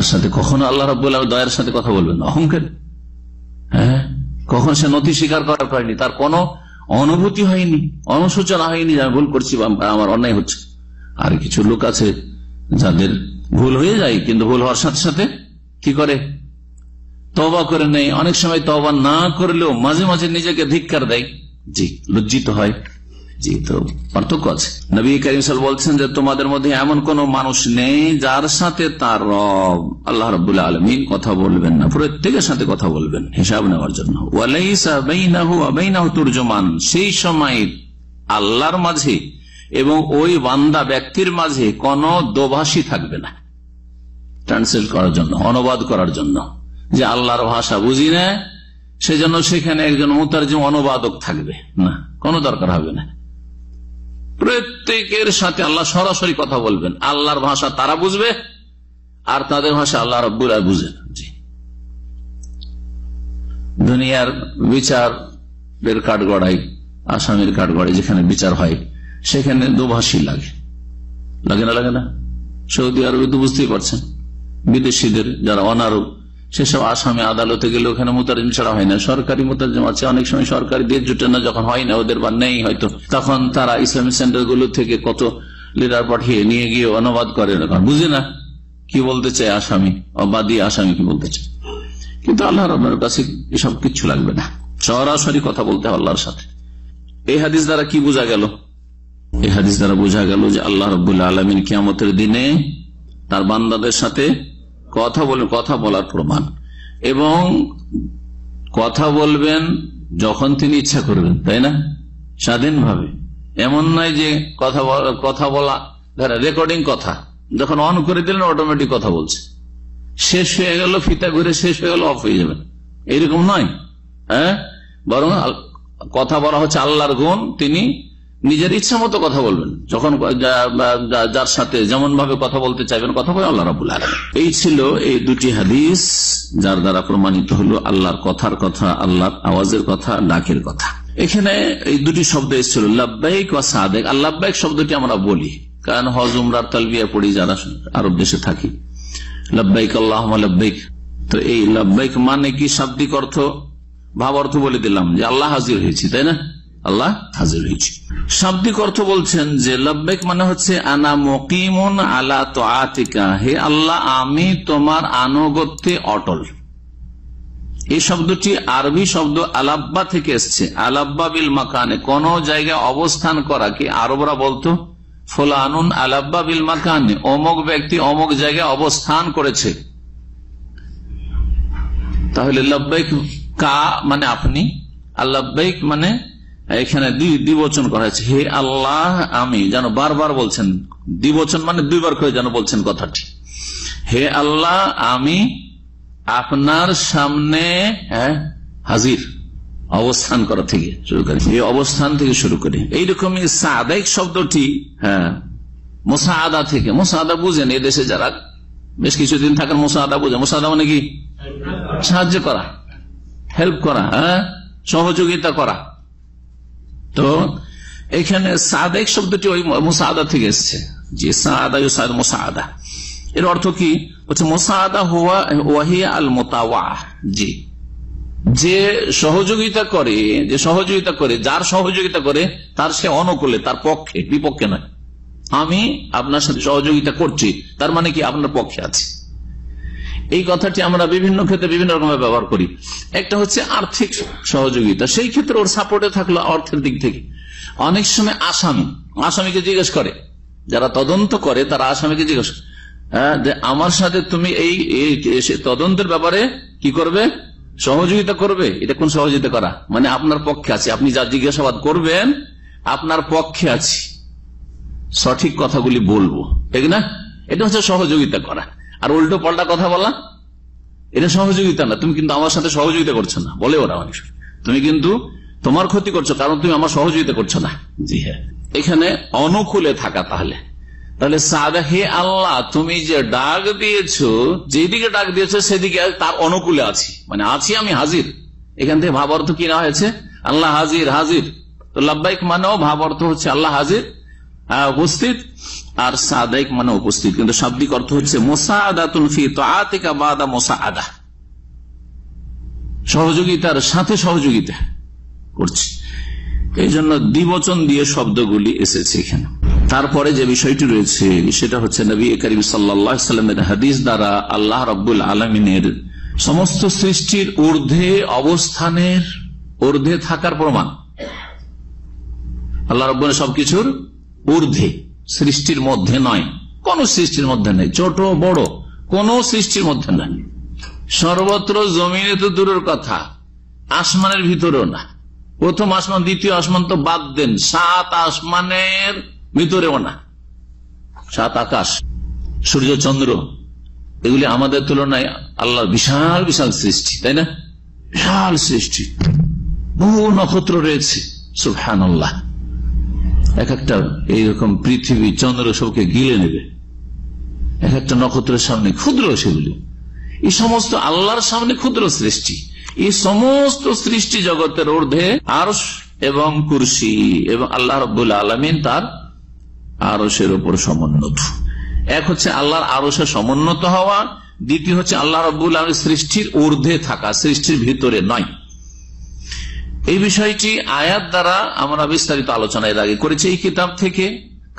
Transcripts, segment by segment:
আপনার সাথে কখনো আল্লাহ রবাহ দয়ার সাথে কথা বলবেন না অহংকার হ্যাঁ কখন সে নথি স্বীকার করা পারেনি তার কোন অনুভূতি হয়নি অনুসূচনা হয়নি যে ভুল করছি আমার অন্যায় হচ্ছে আর কিছু লোক আছে যাদের ভুল হয়ে যায় কিন্তু ভুল হওয়ার সাথে সাথে কি করে তবা করে নেই অনেক সময় তবা না করলেও মাঝে মাঝে নিজেকে ধিক্ষার দেয় জি লজ্জিত হয় পার্থক্য আছে নবী করিম সাল বলছেন যে তোমাদের মধ্যে এমন কোন মানুষ নেই যার সাথে তার রব আল্লাহ রবুল্লা আলমিন কথা বলবেন না প্রত্যেকের সাথে কথা বলবেন হিসাব নেওয়ার জন্য তুর্জমান সেই সময় আল্লাহর মাঝে এবং ওই বান্দা ব্যক্তির মাঝে কোন দোভাষী থাকবে না ট্রান্সলেট করার জন্য অনুবাদ করার জন্য যে আল্লাহর ভাষা বুঝি না সেজন্য সেখানে একজন মোতার অনুবাদক থাকবে না কোনো দরকার হবে না প্রত্যেকের সাথে আল্লাহ সরাসরি কথা বলবেন আল্লাহর ভাষা তারা বুঝবে আর তাদের ভাষা আল্লাহ রব্বুরা আর দুনিয়ার বিচার দুনিয়ার বিচারের কাঠগড়াই আসামের কাঠগড়াই যেখানে বিচার হয় সেখানে দুভাষী লাগে লাগে না লাগে না সৌদি আরবে তো বুঝতেই পারছেন বিদেশিদের যারা অনারব সেসব আসামে আদালতে গেলে ওখানে মোতারজিম ছাড়া হয় না সরকারি মোতারজিম আছে অনেক সময় সরকারি দিয়ে জুটে না যখন হয় না ওদের বা নেই হয়তো তখন তারা ইসলামিক সেন্টারগুলো থেকে কত লিডার পাঠিয়ে নিয়ে গিয়ে অনুবাদ করে বুঝে না কি বলতে চায় আসামি অবাদী আসামি কি বলতে চায় কিন্তু আল্লাহ রহমানের কাছে এসব কিচ্ছু লাগবে না সরাসরি কথা বলতে হবে আল্লাহর সাথে এই হাদিস দ্বারা কি বোঝা গেল এই হাদিস দ্বারা বোঝা গেল যে আল্লাহ রবুল্লা আলমিন কিয়ামতের দিনে তার বান্দাদের সাথে কথা বলবেন কথা বলার প্রমাণ এবং কথা বলবেন যখন তিনি ইচ্ছা করবেন তাই না স্বাধীনভাবে এমন নয় যে কথা কথা বলা ধরে রেকর্ডিং কথা যখন অন করে দিলেন অটোমেটিক কথা বলছে শেষ হয়ে গেল ফিতা ঘুরে শেষ হয়ে গেল অফ হয়ে যাবে এরকম নয় হ্যাঁ বরং কথা বলা হচ্ছে আল্লাহর গুণ তিনি নিজের ইচ্ছা মতো কথা বলবেন যখন যার সাথে যেমন ভাবে কথা বলতে চাইবেন কথা বলে আল্লাহ রাবুল আলম এই ছিল এই দুটি হাদিস যার দ্বারা প্রমাণিত হলো আল্লাহর কথার কথা আল্লাহর আওয়াজের কথা ডাকের কথা এখানে এই দুটি শব্দ এসেছিল লাভবাহিক বা সাদেক আর লাভবাহিক শব্দটি আমরা বলি কারণ হজ উমরার তালবিয়া পড়ি যারা আরব দেশে থাকি লাভবাহিক আল্লাহ লাভবাহিক তো এই লাভবাহিক মানে কি শাব্দিক অর্থ ভাব অর্থ বলে দিলাম যে আল্লাহ হাজির হয়েছি তাই না আল্লাহ হাজির হয়েছে শাব্দিক অর্থ বলছেন যে লব্বেক মানে হচ্ছে আনা মকিমন আলা তো আতিকা হে আল্লাহ আমি তোমার আনুগত্যে অটল এই শব্দটি আরবি শব্দ আলাব্বা থেকে এসছে আলাব্বা বিল মাকানে কোন জায়গায় অবস্থান করা কি আরবরা বলতো ফোলানুন আলাব্বা বিল মাকানে অমক ব্যক্তি অমক জায়গায় অবস্থান করেছে তাহলে লব্বেক কা মানে আপনি আল্লাব্বাইক মানে এখানে দ্বিবচন করা হয়েছে হে আল্লাহ আমি যেন বারবার বলছেন দ্বিবচন মানে দুইবার করে যেন বলছেন কথাটি হে আল্লাহ আমি আপনার সামনে হ্যাঁ, হাজির অবস্থান করা থেকে শুরু করি এই অবস্থান থেকে শুরু করি এইরকম সাদাইক শব্দটি হ্যাঁ মোসাদা থেকে মোসাদা বুঝেন এদেশে যারা বেশ কিছুদিন থাকেন মোসাদা বুঝে মোসাদা মানে কি সাহায্য করা হেল্প করা হ্যাঁ সহযোগিতা করা তো এখানে সাদেক শব্দটি ওই মোসাদা থেকে এসছে যে সাদা সাদ মোসাদা এর অর্থ কি হচ্ছে মোসাদা হুয়া ওয়াহিয়া আল মোতাওয়া জি যে সহযোগিতা করে যে সহযোগিতা করে যার সহযোগিতা করে তার সে অনুকূলে তার পক্ষে বিপক্ষে নয় আমি আপনার সাথে সহযোগিতা করছি তার মানে কি আপনার পক্ষে আছে এই কথাটি আমরা বিভিন্ন ক্ষেত্রে বিভিন্ন রকম ব্যবহার করি একটা হচ্ছে আর্থিক সহযোগিতা সেই ক্ষেত্রে ওর সাপোর্টে থাকলো অর্থের দিক থেকে অনেক সময় আসামি আসামিকে জিজ্ঞেস করে যারা তদন্ত করে তারা আসামিকে জিজ্ঞেস হ্যাঁ, যে আমার সাথে তুমি এই তদন্তের ব্যাপারে কি করবে সহযোগিতা করবে এটা কোন সহযোগিতা করা মানে আপনার পক্ষে আছে আপনি যা জিজ্ঞাসাবাদ করবেন আপনার পক্ষে আছি সঠিক কথাগুলি বলবো ঠিক না এটা হচ্ছে সহযোগিতা করা আর উল্টো পাল্টা কথা বলা এটা সহযোগিতা না তুমি কিন্তু আমার সাথে সহযোগিতা করছো না বলে ওরা অনেক তুমি কিন্তু তোমার ক্ষতি করছো কারণ তুমি আমার সহযোগিতা করছো না জি হ্যাঁ এখানে অনুকূলে থাকা তাহলে তাহলে সাদা হে আল্লাহ তুমি যে ডাক দিয়েছ যেদিকে ডাক দিয়েছো সেদিকে তার অনুকূলে আছি মানে আছি আমি হাজির এখান থেকে ভাব অর্থ কি না হয়েছে আল্লাহ হাজির হাজির তো লাভবাহিক মানেও ভাব অর্থ হচ্ছে আল্লাহ হাজির উপস্থিত আর সাদেক মানে উপস্থিত কিন্তু শাব্দিক অর্থ হচ্ছে মোসাআদা সহযোগিতার সাথে সহযোগিতা করছে এই জন্য দ্বিবচন দিয়ে শব্দগুলি এসেছে এখানে তারপরে যে বিষয়টি রয়েছে সেটা হচ্ছে নবী করিম সাল্লামের হাদিস দ্বারা আল্লাহ রব্বুল আলমিনের সমস্ত সৃষ্টির ঊর্ধ্বে অবস্থানের ঊর্ধ্বে থাকার প্রমাণ আল্লাহ রব্বুল সবকিছুর ঊর্ধ্বে সৃষ্টির মধ্যে নয় কোন সৃষ্টির মধ্যে নেই ছোট বড় কোন সৃষ্টির মধ্যে নাই সর্বত্র জমিনে তো দূরের কথা আসমানের ভিতরেও না প্রথম আসমান দ্বিতীয় আসমান তো বাদ দেন সাত আসমানের ভিতরেও না সাত আকাশ সূর্য চন্দ্র এগুলি আমাদের তুলনায় আল্লাহ বিশাল বিশাল সৃষ্টি তাই না বিশাল সৃষ্টি বহু নক্ষত্র রয়েছে সুফহান আল্লাহ এক একটা এইরকম পৃথিবী চন্দ্র সবকে গিলে নেবে এক একটা নক্ষত্রের সামনে ক্ষুদ্র সেগুলি এই সমস্ত আল্লাহর সামনে ক্ষুদ্র সৃষ্টি এই সমস্ত সৃষ্টি জগতের ঊর্ধ্বে আরস এবং কুরসি এবং আল্লাহ রবুল আলমিন তার আরসের ওপর সমুন্নত এক হচ্ছে আল্লাহর আরসে সমুন্নত হওয়া দ্বিতীয় হচ্ছে আল্লাহ রবুল আলম সৃষ্টির ঊর্ধ্বে থাকা সৃষ্টির ভিতরে নয় এই বিষয়টি আয়াত দ্বারা আমরা বিস্তারিত আলোচনা এর আগে করেছি এই কিতাব থেকে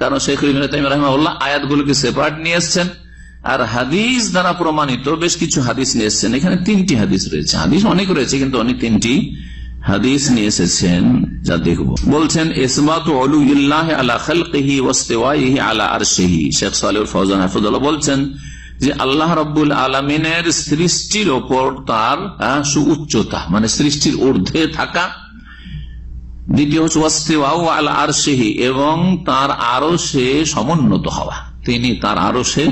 কারণ শেখ রহিমাল্লাহ আয়াতগুলোকে সেপারেট নিয়ে এসছেন আর হাদিস দ্বারা প্রমাণিত বেশ কিছু হাদিস নিয়ে এসছেন এখানে তিনটি হাদিস রয়েছে হাদিস অনেক রয়েছে কিন্তু অনেক তিনটি হাদিস নিয়ে এসেছেন যা দেখব বলছেন বলছেন যে আল্লাহ রব্বুল আলমিনের সৃষ্টির ওপর তার সু উচ্চতা মানে সৃষ্টির ঊর্ধ্বে থাকা দ্বিতীয় হচ্ছে আল আরশেহি এবং তার আরো সে সমুন্নত হওয়া তিনি তার আরো সে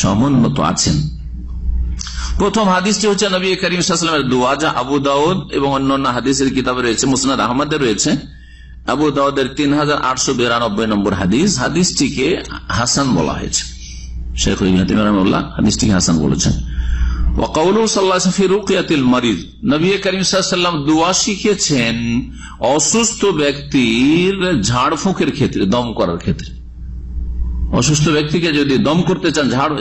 সমুন্নত আছেন প্রথম হাদিসটি হচ্ছে নবী করিম সাল্লামের আবু দাউদ এবং অন্যান্য হাদিসের কিতাবে রয়েছে মুসনাদ আহমদের রয়েছে আবু দাউদের তিন হাজার আটশো বিরানব্বই নম্বর হাদিস হাদিসটিকে হাসান বলা হয়েছে শেখ হাদিসটিকে হাসান বলেছেন শিখিয়েছেন অসুস্থ ব্যক্তির ঝাড়ফুঁকের ক্ষেত্রে দম করার ক্ষেত্রে অসুস্থ ব্যক্তিকে যদি দম করতে চান ঝাড়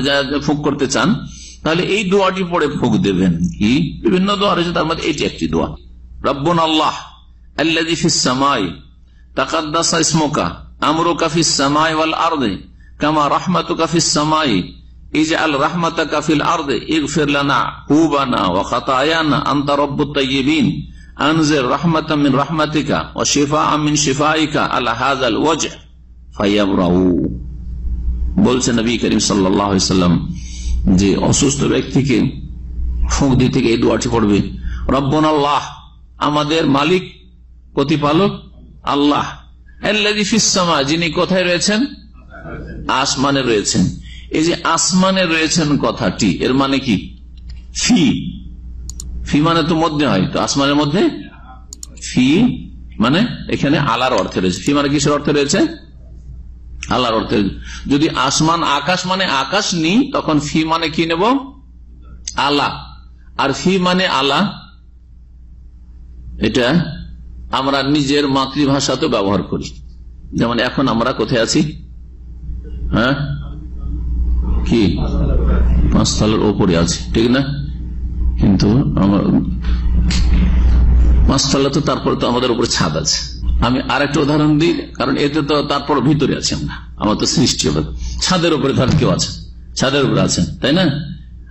ফুঁক করতে চান তাহলে এই দোয়াটি পরে ফুঁক দেবেন কি বিভিন্ন দোয়া রয়েছে তার মধ্যে এটি একটি দোয়া রব্বন আল্লাহ আল্লাদি ফিসামাই তাকাদ্দাসা ইসমোকা আমরো কাফিস সামাই ওয়াল আর্দে কামা রাহমাতু কাফিস সামাই এই যে আল রাহমাতা কাফিল আর্দে ইগফিরলানা হুবানা খাতায়ানা বলছেন নবী করিম সাল্লাল্লাহু আলাইহি সাল্লাম যে অসুস্থ ব্যক্তিকে ফুঁক দিয়ে থেকে এই দোয়াটি পড়বে রব্বন আল্লাহ আমাদের মালিক প্রতিপালক আল্লাহ যিনি কোথায় রয়েছেন আসমানে রয়েছেন এই যে আসমানে রয়েছেন কথাটি এর মানে কি ফি ফি মানে তো মধ্যে হয় তো আসমানের মধ্যে ফি মানে এখানে আলার অর্থে রয়েছে ফি মানে কিসের অর্থে রয়েছে আলার অর্থে যদি আসমান আকাশ মানে আকাশ নি তখন ফি মানে কি নেব আলা আর ফি মানে আলা এটা আমরা নিজের মাতৃভাষাতে ব্যবহার করি যেমন এখন আমরা কোথায় আছি হ্যাঁ কি পাঁচ তলার ওপরে আছে ঠিক না কিন্তু আমার পাঁচ তালা তো তারপরে তো আমাদের উপরে ছাদ আছে আমি আর একটা উদাহরণ দিই কারণ এতে তো তারপর ভিতরে আছি আমরা আমার তো সৃষ্টি হবে ছাদের উপরে ধরেন কেউ আছে ছাদের উপরে আছেন তাই না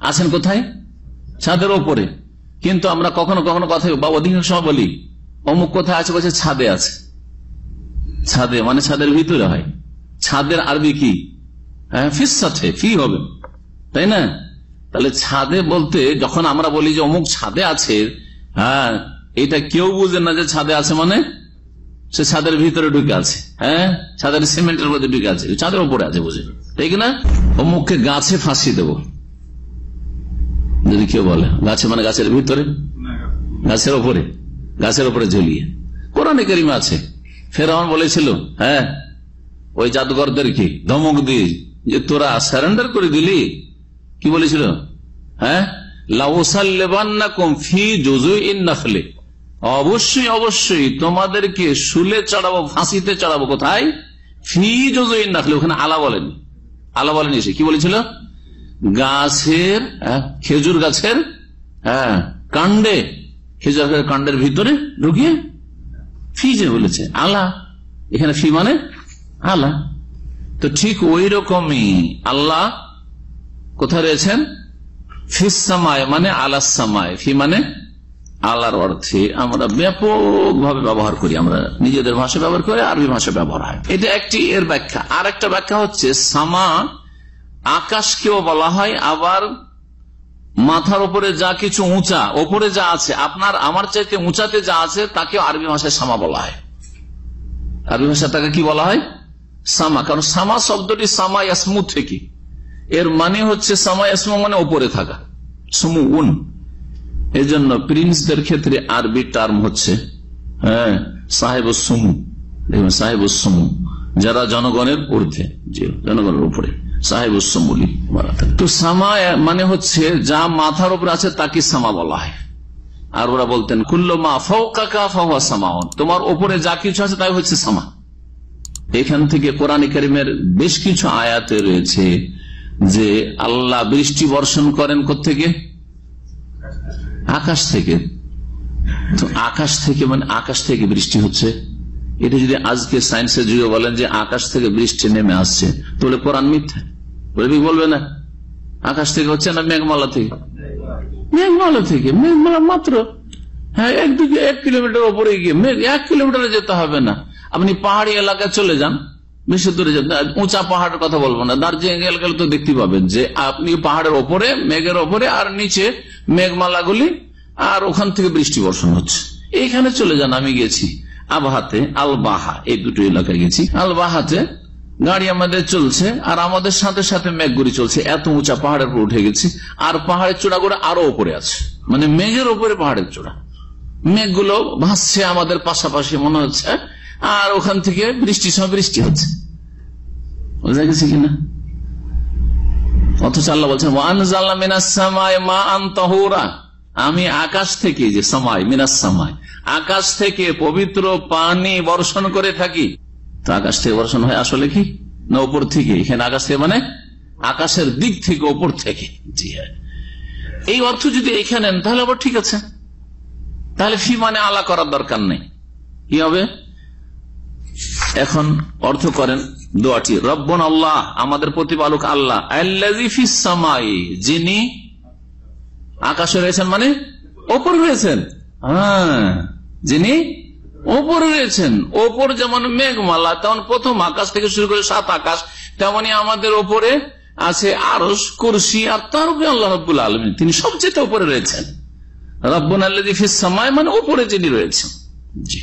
আছেন কোথায় ছাদের ওপরে কিন্তু আমরা কখনো কখনো কথা বা অধিকাংশ বলি অমুক কোথায় আছে বলছে ছাদে আছে ছাদে মানে ছাদের ভিতরে হয় ছাদের আরবি কি হ্যাঁ, ফিসাতে ফি হবে তাই না তাহলে ছাদে বলতে যখন আমরা বলি যে অমুক ছাদে আছে হ্যাঁ এটা কেউ বুঝে না যে ছাদে আছে মানে সে ছাদের ভিতরে ঢুকে আছে হ্যাঁ ছাদের সিমেন্টের মধ্যে ঢুকে আছে ছাদের উপরে আছে বুঝে তাই না অমুককে গাছে ফাঁসি দেব যদি কেউ বলে গাছে মানে গাছের ভিতরে গাছের ওপরে গাছের ওপরে ঝুলিয়ে কোরআনে করিমা আছে ফেরাউন বলেছিল হ্যাঁ ওই জাদুঘরদেরকে ধমক দিয়ে যে তোরা সারেন্ডার করে দিলি কি বলেছিল হ্যাঁ অবশ্যই অবশ্যই তোমাদেরকে শুলে চড়াবো ফাঁসিতে চড়াবো কোথায় ফি জোজই নাখলে ওখানে আলা বলেনি আলা বলেনি সে কি বলেছিল গাছের হ্যাঁ, খেজুর গাছের হ্যাঁ কাণ্ডে খেজুর গাছের কাণ্ডের ভিতরে ঢুকিয়ে ফি যে বলেছে আলা এখানে ফি মানে আলা তো ঠিক ওই রকমই আল্লাহ কোথায় রয়েছেন ফিসামায় মানে আলাসামায় ফি মানে আলার অর্থে আমরা ব্যাপকভাবে ব্যবহার করি আমরা নিজেদের ভাষা ব্যবহার করে আরবি ভাষা ব্যবহার হয় এটা একটি এর ব্যাখ্যা আর একটা ব্যাখ্যা হচ্ছে সামা আকাশকেও বলা হয় আবার মাথার উপরে যা কিছু উঁচা ওপরে যা আছে আপনার আমার চাইতে উঁচাতে যা আছে তাকেও আরবি ভাষায় সামা বলা হয় আরবি ভাষা তাকে কি বলা হয় সামা কারণ সামা শব্দটি সামা ইয়াসমু থেকে এর মানে হচ্ছে সামা ইয়াসমু মানে ওপরে থাকা সুমু উন এজন্য প্রিন্সদের ক্ষেত্রে আরবি টার্ম হচ্ছে হ্যাঁ সাহেব সুমু দেখবেন সাহেব সুমু যারা জনগণের ঊর্ধ্বে জনগণের উপরে সাহেব সুমুলি তো সামা মানে হচ্ছে যা মাথার উপরে আছে তাকে সামা বলা হয় আর ওরা বলতেন কুল্লো মা ফা সামা তোমার ওপরে যা কিছু আছে তাই হচ্ছে সামা এখান থেকে কোরআন করিমের বেশ কিছু আয়াতে রয়েছে যে আল্লাহ বৃষ্টি বর্ষণ করেন থেকে আকাশ থেকে তো আকাশ থেকে মানে আকাশ থেকে বৃষ্টি হচ্ছে এটা যদি আজকে সায়েন্সের যুগে বলেন যে আকাশ থেকে বৃষ্টি নেমে আসছে তাহলে কোরআন মিথ্যা বলবে না আকাশ থেকে হচ্ছে না মেঘমালা থেকে মেঘমালা থেকে মেঘমালা মাত্র হ্যাঁ এক দুই এক কিলোমিটার ওপরে গিয়ে এক কিলোমিটারে যেতে হবে না আপনি পাহাড়ি এলাকায় চলে যান বেশি দূরে যান উঁচা পাহাড়ের কথা বলবো না দার্জিলিং এলাকায় তো দেখতে পাবেন যে আপনি পাহাড়ের ওপরে মেঘের ওপরে আর নিচে মেঘমালাগুলি আর ওখান থেকে বৃষ্টি বর্ষণ হচ্ছে এইখানে চলে যান আমি গেছি আবহাতে আলবাহা এই দুটো এলাকায় গেছি আলবাহাতে গাড়ি আমাদের চলছে আর আমাদের সাথে সাথে মেঘগুড়ি চলছে এত উঁচা পাহাড়ের উপর উঠে গেছি আর পাহাড়ের চূড়া করে আরো উপরে আছে মানে মেঘের ওপরে পাহাড়ের চূড়া মেঘগুলো ভাসছে আমাদের পাশাপাশি মনে হচ্ছে আর ওখান থেকে বৃষ্টির সময় বৃষ্টি হচ্ছে বোঝা গেছে কিনা অথচ আল্লাহ বলছেন আমি আকাশ থেকে যে সময় মিনাস সময় আকাশ থেকে পবিত্র পানি বর্ষণ করে থাকি তো আকাশ থেকে বর্ষণ হয় আসলে কি না উপর থেকে এখানে আকাশ থেকে মানে আকাশের দিক থেকে ওপর থেকে জি হ্যাঁ এই অর্থ যদি এখানে তাহলে আবার ঠিক আছে তাহলে ফি মানে আলা করার দরকার নেই কি হবে এখন অর্থ করেন দোয়াটি রব্বন আল্লাহ আমাদের প্রতিপালক আল্লাহ আল্লাফিসামাই যিনি আকাশে রয়েছেন মানে ওপর রয়েছেন হ্যাঁ যিনি ওপর রয়েছেন ওপর যেমন মেঘমালা তেমন প্রথম আকাশ থেকে শুরু করে সাত আকাশ তেমনি আমাদের ওপরে আছে আরস কুরসি আর তার উপরে আল্লাহ রব আলমিন তিনি সবচেয়ে ওপরে রয়েছেন রব্বন আল্লাহ মানে ওপরে যিনি রয়েছেন জি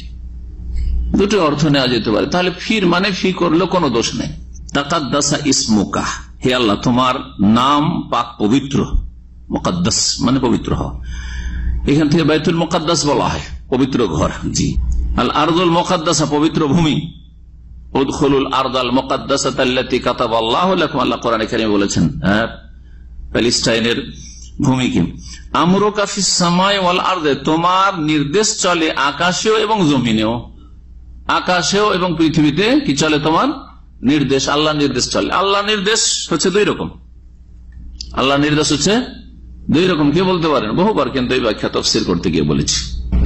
দুটো অর্থ নেওয়া যেতে পারে তাহলে ফির মানে ফি করলে কোনো দোষ নেই তাকাদ্দাসা ইসমুকাহ হে আল্লাহ তোমার নাম পাক পবিত্র মোকাদ্দাস মানে পবিত্র হ এখান থেকে বাইতুল মোকাদ্দাস বলা হয় পবিত্র ঘর জি আল আরদুল মোকাদ্দাসা পবিত্র ভূমি হ্যাঁ, তোমার নির্দেশ চলে আকাশেও এবং জমিনেও আকাশেও এবং পৃথিবীতে কি চলে তোমার নির্দেশ আল্লাহ নির্দেশ চলে আল্লাহ নির্দেশ হচ্ছে দুই রকম আল্লাহ নির্দেশ হচ্ছে দুই রকম কি বলতে পারেন বহুবার কিন্তু এই ব্যাখ্যা তফসিল করতে গিয়ে বলেছি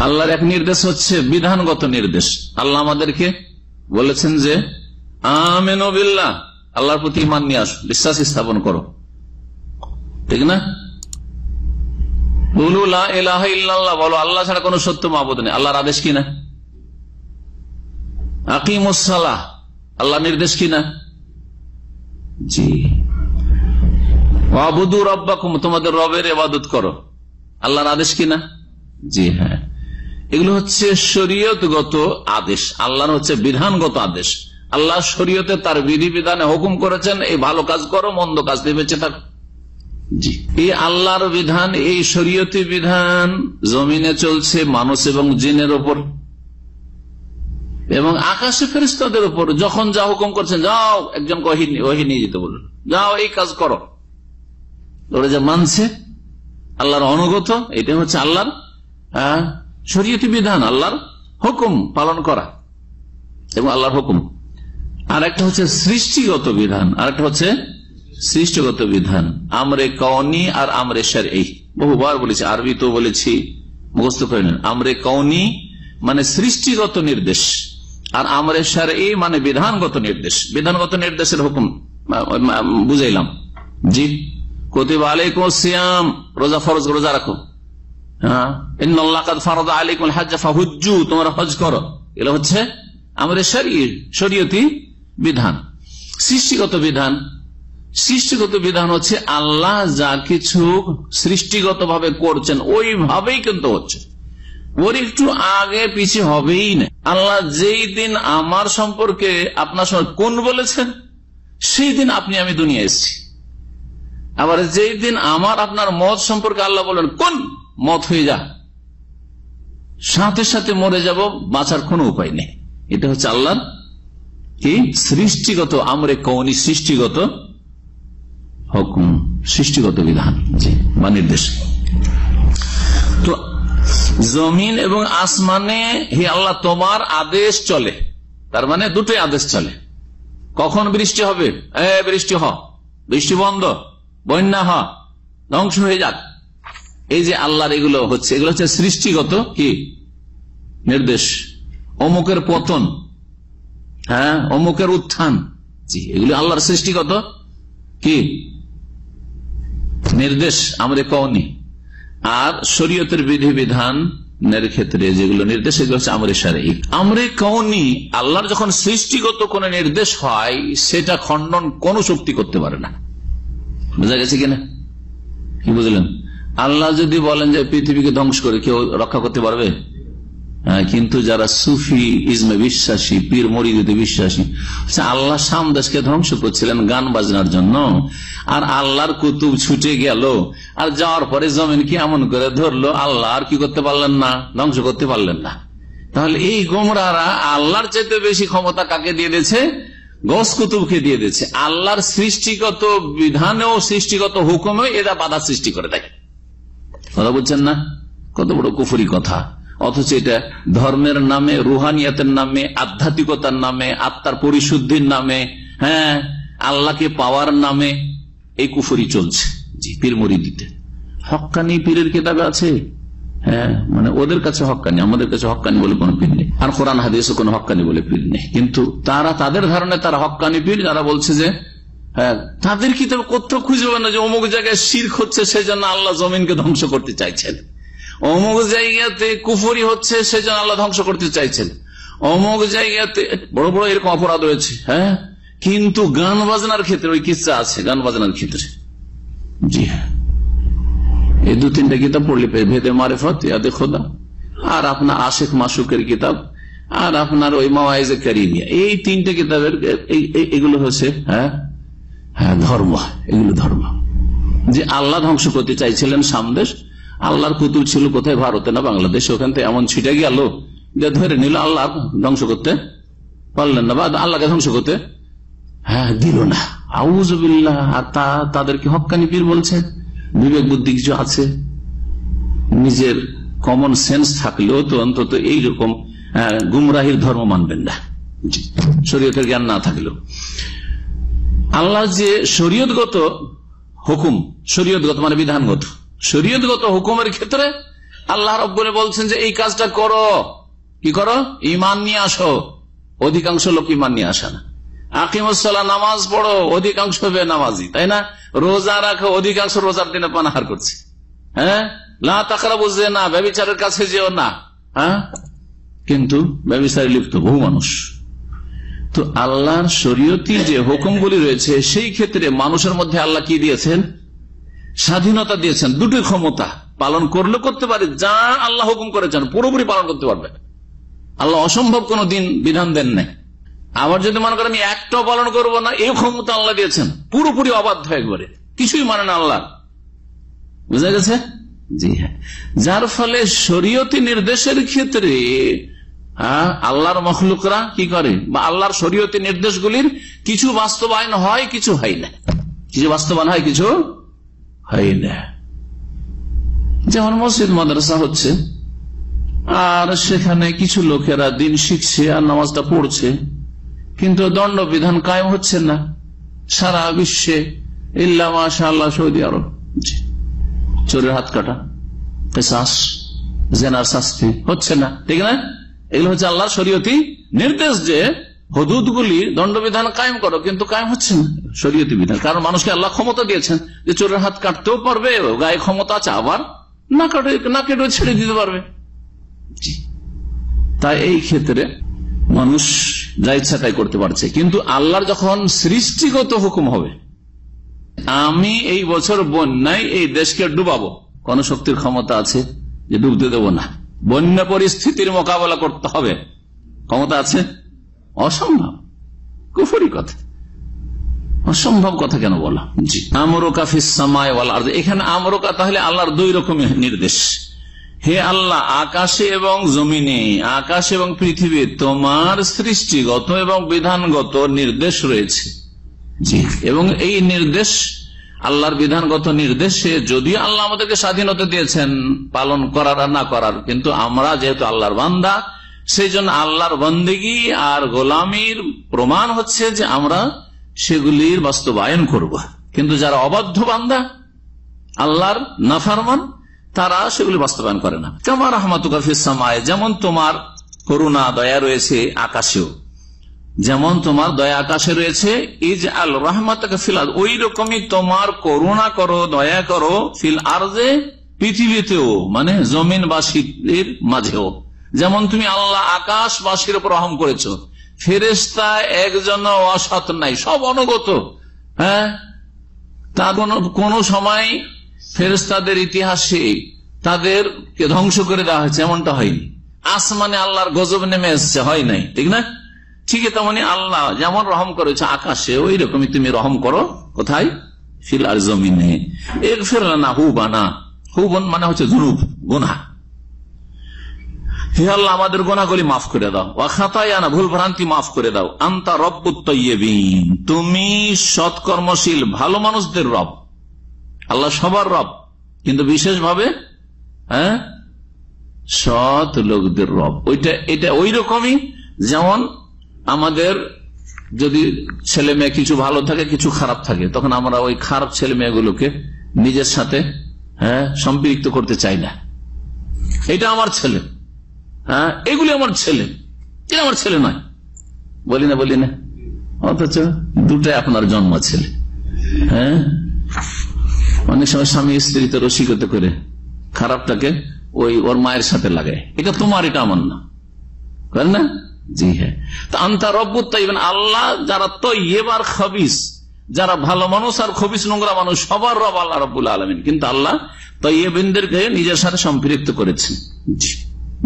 আল্লাহর এক নির্দেশ হচ্ছে বিধানগত নির্দেশ আল্লাহ আমাদেরকে বলেছেন যে আমেন আল্লাহর প্রতি ইমান নিয়ে আসো বিশ্বাস স্থাপন করো ঠিক না বলো আল্লাহ ছাড়া কোন সত্য মাবুদ নেই আল্লাহর আদেশ কিনা আকিমুসালাহ আল্লাহ নির্দেশ কিনা জি আবুদু রব্বাকুম তোমাদের রবের এবাদত করো আল্লাহর আদেশ কিনা জি হ্যাঁ এগুলো হচ্ছে শরীয়তগত আদেশ আল্লাহর হচ্ছে বিধানগত আদেশ আল্লাহ শরীয়তে তার বিধিবিধানে হুকুম করেছেন এই ভালো কাজ করো মন্দ কাজ দিয়ে তার এই আল্লাহর বিধান এই শরীয়তি বিধান জমিনে চলছে মানুষ এবং জিনের ওপর এবং আকাশে ফেরিস্তাদের উপর যখন যা হুকুম করছেন যাও একজন ওহি নিয়ে যেতে বলুন যাও এই কাজ করো ওরা যে মানছে আল্লাহর অনুগত এটা হচ্ছে আল্লাহর হ্যাঁ, শরীয়তি বিধান আল্লাহর হুকুম পালন করা এবং আল্লাহর হুকুম আর একটা হচ্ছে সৃষ্টিগত বিধান আর একটা হচ্ছে সৃষ্টিগত বিধান আমরে কওনি আর আমরে সার এই বহুবার বলেছি আরবি তো বলেছি মুখস্থ করে নেন আমরে কওনি মানে সৃষ্টিগত নির্দেশ আর আমরের সার এই মানে বিধানগত নির্দেশ বিধানগত নির্দেশের হুকুম বুঝাইলাম জি কতিব আলাইকুম সিয়াম রোজা ফরজ রোজা রাখো হ্যাঁ তোমরা হজ করো এগুলো হচ্ছে বিধান সৃষ্টিগত বিধান সৃষ্টিগত বিধান হচ্ছে আল্লাহ যা কিছু সৃষ্টিগত ভাবে করছেন ওইভাবেই কিন্তু হচ্ছে ওর একটু আগে পিছিয়ে হবেই না আল্লাহ যেই দিন আমার সম্পর্কে আপনার সঙ্গে কোন বলেছেন সেই দিন আপনি আমি দুনিয়া এসছি আবার যেই দিন আমার আপনার মত সম্পর্কে আল্লাহ বলেন কোন মত হয়ে যা সাথে সাথে মরে যাব বাঁচার কোনো উপায় নেই এটা হচ্ছে আল্লাহ কি সৃষ্টিগত আমরে কৌনি সৃষ্টিগত হকুম সৃষ্টিগত বিধান বা নির্দেশ তো জমিন এবং আসমানে হে আল্লাহ তোমার আদেশ চলে তার মানে দুটোই আদেশ চলে কখন বৃষ্টি হবে বৃষ্টি হ বৃষ্টি বন্ধ বন্যা হ ধ্বংস হয়ে যাক এই যে আল্লাহর এগুলো হচ্ছে এগুলো হচ্ছে সৃষ্টিগত কি নির্দেশ অমুকের পতন হ্যাঁ অমুকের উত্থান এগুলো আল্লাহর সৃষ্টিগত কি নির্দেশ আমাদের কওনি আর শরীয়তের বিধিবিধান ক্ষেত্রে যেগুলো নির্দেশ এগুলো হচ্ছে আমরে সারি আমরে কৌনি আল্লাহর যখন সৃষ্টিগত কোন নির্দেশ হয় সেটা খণ্ডন কোন শক্তি করতে পারে না বোঝা গেছে কিনা কি বুঝলেন আল্লাহ যদি বলেন যে পৃথিবীকে ধ্বংস করে কেউ রক্ষা করতে পারবে হ্যাঁ, কিন্তু যারা সুফি ইসমে বিশ্বাসী পীর মরিদিতে বিশ্বাসী আল্লাহ সামদাসকে ধ্বংস করছিলেন গান বাজনার জন্য আর আল্লাহর কুতুব ছুটে গেল আর যাওয়ার পরে জমিন কি এমন করে ধরলো আল্লাহ আর কি করতে পারলেন না ধ্বংস করতে পারলেন না তাহলে এই গোমরারা আল্লাহর চাইতে বেশি ক্ষমতা কাকে দিয়ে দিয়েছে গস কুতুবকে দিয়ে দিয়েছে আল্লাহর সৃষ্টিগত বিধানেও সৃষ্টিগত হুকুমে এরা বাধা সৃষ্টি করে দেয় কথা বলছেন না কত বড় কুফুরি কথা অথচ এটা ধর্মের নামে রুহানিয়াতের নামে আধ্যাত্মিকতার নামে আত্মার পরিশুদ্ধির নামে হ্যাঁ আল্লাহকে পাওয়ার নামে এই কুফরি চলছে জি পীর মরিদিতে হকানি পীরের কেতাব আছে হ্যাঁ মানে ওদের কাছে হকানি আমাদের কাছে হকানি বলে কোন পীর নেই আর কোরআন হাদিসও কোন হকানি বলে পীর নেই কিন্তু তারা তাদের ধারণে তারা হকানি পীর যারা বলছে যে হ্যাঁ তাদের কি তবে কোথাও খুঁজবে না যে অমুক জায়গায় শির হচ্ছে সেজন্য আল্লাহ জমিনকে ধ্বংস করতে চাইছেন অমুক জায়গাতে কুফরি হচ্ছে সেজন্য আল্লাহ ধ্বংস করতে চাইছেন অমুক জায়গাতে বড় বড় এরকম অপরাধ রয়েছে হ্যাঁ কিন্তু গান বাজনার ক্ষেত্রে ওই কিসা আছে গান বাজনার ক্ষেত্রে জি হ্যাঁ এই দু তিনটা কিতাব পড়লে ভেদে মারে ফতে খোদা আর আপনার আশেখ মাসুকের কিতাব আর আপনার ওই মাওয়াইজে কারিমিয়া এই তিনটা কিতাবের এগুলো হচ্ছে হ্যাঁ হ্যাঁ ধর্ম এগুলো ধর্ম যে আল্লাহ ধ্বংস করতে চাইছিলেন সামদেশ আল্লাহর পুতুল ছিল কোথায় ভারতে না বাংলাদেশ ওখান থেকে এমন ছিটে গেল যে ধরে নিল আল্লাহ ধ্বংস করতে পারলেন না বা আল্লাহকে ধ্বংস করতে হ্যাঁ দিল না আউজ আর তা তাদেরকে হকানি পীর বলছে বিবেক বুদ্ধি কিছু আছে নিজের কমন সেন্স থাকলেও তো অন্তত এইরকম গুমরাহির ধর্ম মানবেন না শরীয়তের জ্ঞান না থাকলেও আল্লাহ যে শরীয়তগত হুকুম শরীয়তগত মানে বিধানগত শরীয়তগত হুকুমের ক্ষেত্রে আল্লাহ রব্বরে বলছেন যে এই কাজটা করো কি করো ইমান নিয়ে আসো অধিকাংশ লোক ইমান নিয়ে আসে না আকিমসাল্লাহ নামাজ পড়ো অধিকাংশ বে নামাজি তাই না রোজা রাখো অধিকাংশ রোজার দিনে পানাহার করছে হ্যাঁ না তাকারা বুঝে না ব্যবচারের কাছে যেও না হ্যাঁ কিন্তু ব্যবচারে লিপ্ত বহু মানুষ তো আল্লাহর শরীয়তি যে হুকুমগুলি রয়েছে সেই ক্ষেত্রে মানুষের মধ্যে আল্লাহ কি দিয়েছেন স্বাধীনতা দিয়েছেন দুটোই ক্ষমতা পালন করলে করতে পারে যা আল্লাহ হুকুম করেছেন পুরোপুরি পালন করতে পারবে আল্লাহ অসম্ভব কোনো দিন বিধান দেন নাই আবার যদি মনে করেন আমি একটাও পালন করব না এই ক্ষমতা আল্লাহ দিয়েছেন পুরোপুরি অবাধ্য একবারে কিছুই মানে না আল্লাহ বুঝা গেছে জি হ্যাঁ যার ফলে শরীয়তি নির্দেশের ক্ষেত্রে হ্যাঁ, আল্লাহর মখলুকরা কি করে বা আল্লাহর শরীয়তি নির্দেশগুলির কিছু বাস্তবায়ন হয় কিছু হয় না কিছু বাস্তবায়ন হয় কিছু হয় না যেমন মসজিদ মাদ্রাসা হচ্ছে আর সেখানে কিছু লোকেরা দিন শিখছে আর নামাজটা পড়ছে কিন্তু দণ্ড বিধান কায়েম হচ্ছে না সারা বিশ্বে ইল্লা সৌদি আরব চোরের হাত কাটা পেশাস জেনার শাস্তি হচ্ছে না ঠিক না এগুলো হচ্ছে আল্লাহ শরীয়তি নির্দেশ যে হদুদগুলি দণ্ডবিধান কায়েম করো কিন্তু কায়েম হচ্ছে না শরীয়তি বিধান কারণ মানুষকে আল্লাহ ক্ষমতা দিয়েছেন যে চোরের হাত কাটতেও পারবে গায়ে ক্ষমতা আছে আবার না কাটে না কেটে ছেড়ে দিতে পারবে তাই এই ক্ষেত্রে মানুষ যা ইচ্ছা তাই করতে পারছে কিন্তু আল্লাহর যখন সৃষ্টিগত হুকুম হবে আমি এই বছর বন্যায় এই দেশকে ডুবাবো কোন শক্তির ক্ষমতা আছে যে ডুবতে দেব না বন্যা পরিস্থিতির মোকাবেলা করতে হবে ক্ষমতা আছে অসম্ভব কুফরি কথা অসম্ভব কথা কেন বলা জি আমরকা ফিসামায় এখানে আমরকা তাহলে আল্লাহর দুই রকমের নির্দেশ হে আল্লাহ আকাশে এবং জমিনে আকাশ এবং পৃথিবী তোমার সৃষ্টিগত এবং বিধানগত নির্দেশ রয়েছে জি এবং এই নির্দেশ আল্লাহর বিধানগত নির্দেশে যদি আল্লাহ আমাদেরকে স্বাধীনতা দিয়েছেন পালন করার আর না করার কিন্তু আমরা যেহেতু আল্লাহর বান্দা সেই জন্য আল্লাহর বন্দেগী আর গোলামির প্রমাণ হচ্ছে যে আমরা সেগুলির বাস্তবায়ন করব। কিন্তু যারা অবাধ্য বান্দা আল্লাহর নাফারমান তারা সেগুলি বাস্তবায়ন করে না কামার রহমাতুকাফিসামায় যেমন তোমার করুণা দয়া রয়েছে আকাশেও যেমন তোমার দয়া আকাশে রয়েছে ইজ আল রহমত ওই রকমই তোমার করুণা করো দয়া করো ফিল আর পৃথিবীতেও মানে জমিনবাসীর মাঝেও যেমন তুমি আল্লাহ আকাশ বাসীর উপর রহম করেছ ফেরেস্তা একজন অসৎ নাই সব অনুগত হ্যাঁ তা কোন সময় ফেরেস্তাদের ইতিহাসে তাদের ধ্বংস করে দেওয়া হয়েছে এমনটা হয়নি আসমানে আল্লাহর গজব নেমে এসছে হয় নাই ঠিক না ঠিক তেমনি আল্লাহ যেমন রহম করেছে আকাশে ওই রকমই তুমি রহম করো কোথায় ফিল আর জমিনে এর ফেরানা হু বানা হু বন মানে হচ্ছে জুনুব গুনা হে আল্লাহ আমাদের গোনাগুলি মাফ করে দাও ওয়াখাতায়ানা ভুল ভ্রান্তি মাফ করে দাও আন্তা রব্বুত্তয়েবিন তুমি সৎকর্মশীল ভালো মানুষদের রব আল্লাহ সবার রব কিন্তু বিশেষভাবে হ্যাঁ সৎ লোকদের রব ওইটা এটা ওই রকমই যেমন আমাদের যদি ছেলে মেয়ে কিছু ভালো থাকে কিছু খারাপ থাকে তখন আমরা ওই খারাপ ছেলে মেয়েগুলোকে নিজের সাথে হ্যাঁ সম্পৃক্ত করতে চাই না এটা আমার ছেলে হ্যাঁ এগুলি আমার ছেলে এটা আমার ছেলে নয় বলি না বলি না অথচ দুটাই আপনার জন্ম ছেলে হ্যাঁ অনেক সময় স্বামী স্ত্রী তো রসিকতা করে খারাপটাকে ওই ওর মায়ের সাথে লাগায় এটা তোমার এটা আমার না করেন না জি হ্যাঁ আল্লাহ যারা এবার খবিস যারা ভালো মানুষ আর খবিস নোংরা মানুষ সবার রব আল্লাহ রবুল্লা আলমিন কিন্তু আল্লাহ ইয়েবিনদেরকে নিজের সাথে সম্পৃক্ত করেছেন জি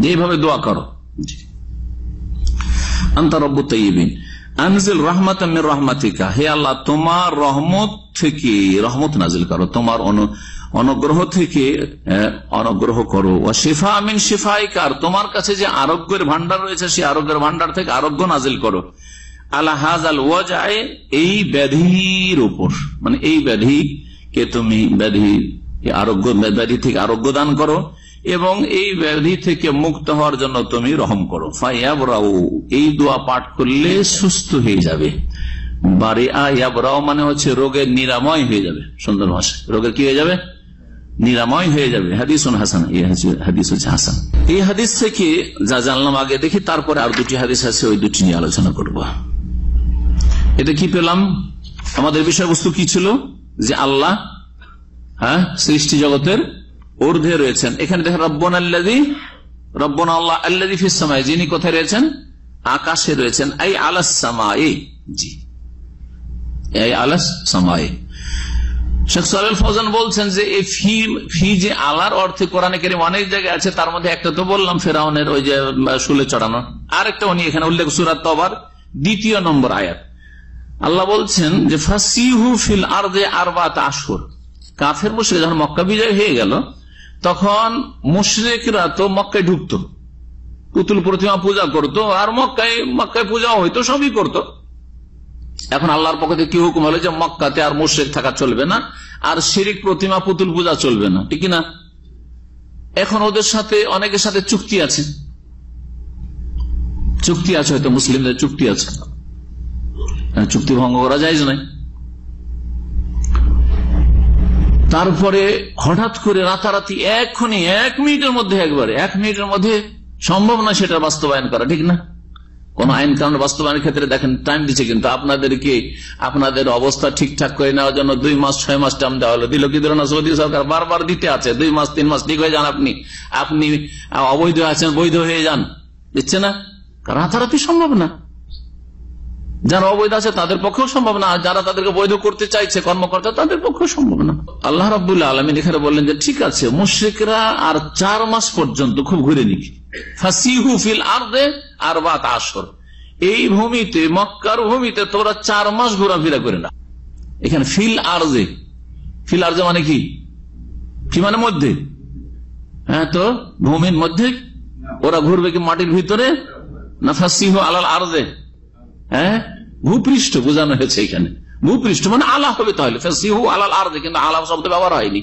যেভাবে দোয়া করো তোমার কাছে যে আরোগ্যের ভান্ডার রয়েছে সেই আরোগ্যের ভান্ডার থেকে আরোগ্য নাজিল করো আল্লাহ আল ওয়াজায় এই ব্যাধির উপর মানে এই ব্যাধি কে তুমি ব্যাধি আরোগ্য ব্যাধি থেকে আরোগ্য দান করো এবং এই ব্যাধি থেকে মুক্ত হওয়ার জন্য তুমি রহম করো ফাইয়াবরাও এই দোয়া পাঠ করলে সুস্থ হয়ে যাবে বারে আবরাও মানে হচ্ছে রোগের নিরাময় হয়ে যাবে সুন্দর ভাষা রোগের কি হয়ে যাবে নিরাময় হয়ে যাবে হাদিস হাসান হাদিস হচ্ছে হাসান এই হাদিস থেকে যা জানলাম আগে দেখি তারপরে আর দুটি হাদিস আছে ওই দুটি নিয়ে আলোচনা করব এটা কি পেলাম আমাদের বিষয়বস্তু কি ছিল যে আল্লাহ হ্যাঁ সৃষ্টি জগতের ঊর্ধ্বে রয়েছেন এখানে দেখেন রব্বন আল্লাদি রব্বন আল্লাহ আল্লাদি ফিসামায় যিনি কোথায় রয়েছেন আকাশে রয়েছেন এই সামাই জি এই আলাস সামাই বলছেন যে ফি ফি যে আলার অর্থে কোরআনে কেরিম অনেক জায়গায় আছে তার মধ্যে একটা তো বললাম ফেরাউনের ওই যে শুলে চড়ানো আর একটা উনি এখানে উল্লেখ সুরাত তবার দ্বিতীয় নম্বর আয়াত আল্লাহ বলছেন যে ফাসিহু ফিল আর যে আর বা কাফের মুশরিক যখন মক্কা বিজয় হয়ে গেল তখন মুশ্রিকরা তো মক্কায় ঢুকত পুতুল প্রতিমা পূজা করত আর মক্কায় মক্কায় পূজা হইতো সবই করত এখন আল্লাহর পক্ষ থেকে কি হুকুম হলো যে মক্কাতে আর মুশ্রিক থাকা চলবে না আর শিরিক প্রতিমা পুতুল পূজা চলবে না ঠিক না এখন ওদের সাথে অনেকের সাথে চুক্তি আছে চুক্তি আছে হয়তো মুসলিমদের চুক্তি আছে হ্যাঁ, চুক্তি ভঙ্গ করা যায় নাই তারপরে হঠাৎ করে রাতারাতি এক্ষুনি এক মিনিটের মধ্যে একবারে এক মিনিটের মধ্যে সম্ভব না সেটা বাস্তবায়ন করা ঠিক না কোন আইন কারণ বাস্তবায়নের ক্ষেত্রে দেখেন টাইম দিচ্ছে কিন্তু আপনাদেরকে আপনাদের অবস্থা ঠিকঠাক করে নেওয়ার জন্য দুই মাস ছয় মাস টাইম দেওয়া হলো দিল কি দিল না সৌদি সরকার বারবার দিতে আছে দুই মাস তিন মাস ঠিক হয়ে যান আপনি আপনি অবৈধ আছেন বৈধ হয়ে যান দিচ্ছে না রাতারাতি সম্ভব না যারা অবৈধ আছে তাদের পক্ষেও সম্ভব না যারা তাদেরকে বৈধ করতে চাইছে কর্মকর্তা তাদের পক্ষেও সম্ভব না আল্লাহ রবুল্লা আলমিন এখানে বললেন যে ঠিক আছে মুশ্রিকরা আর চার মাস পর্যন্ত খুব ঘুরে নিক ফাসিহু ফিল আর বাত আসর এই ভূমিতে মক্কার ভূমিতে তোরা চার মাস ঘোরাফেরা করে না এখানে ফিল আর্জে ফিল আর্জে মানে কি কি মানে মধ্যে হ্যাঁ তো ভূমির মধ্যে ওরা ঘুরবে কি মাটির ভিতরে না ফাসিহু আলাল আর্দে হ্যাঁ ভূপৃষ্ঠ বোঝানো হয়েছে এখানে ভূপৃষ্ঠ মানে আলা হবে তাহলে আলাল আর কিন্তু আলাহ শব্দ ব্যবহার হয়নি